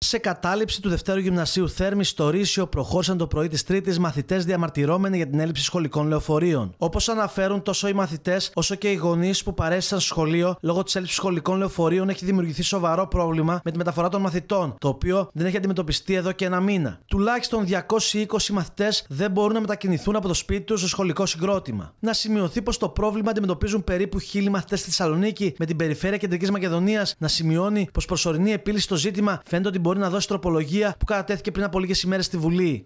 Σε κατάληψη του Δευτέρου Γυμνασίου Θέρμη στο Ρήσιο, προχώρησαν το πρωί της Τρίτης μαθητές διαμαρτυρώμενοι για την έλλειψη σχολικών λεωφορείων. Όπως αναφέρουν τόσο οι μαθητές, όσο και οι γονείς που παρέστησαν στο σχολείο, λόγω της έλλειψης σχολικών λεωφορείων έχει δημιουργηθεί σοβαρό πρόβλημα με τη μεταφορά των μαθητών, το οποίο δεν έχει αντιμετωπιστεί εδώ και ένα μήνα. Τουλάχιστον 220 μαθητές δεν μπορούν να μετακινηθούν από το σπίτι τους στο σχολικό συγκρότημα. Να σημειωθεί πως το πρόβλημα αντιμετωπίζουν περίπου 1000 μαθητές στη Θεσσαλονίκη, με την περιφέρεια Κεντρικής Μακεδονίας να σημειώνει πως προσωρινή επίλυση στο ζήτημα φαίνεται ότι μπορεί να δώσει τροπολογία που κατατέθηκε πριν από λίγες ημέρες στη Βουλή.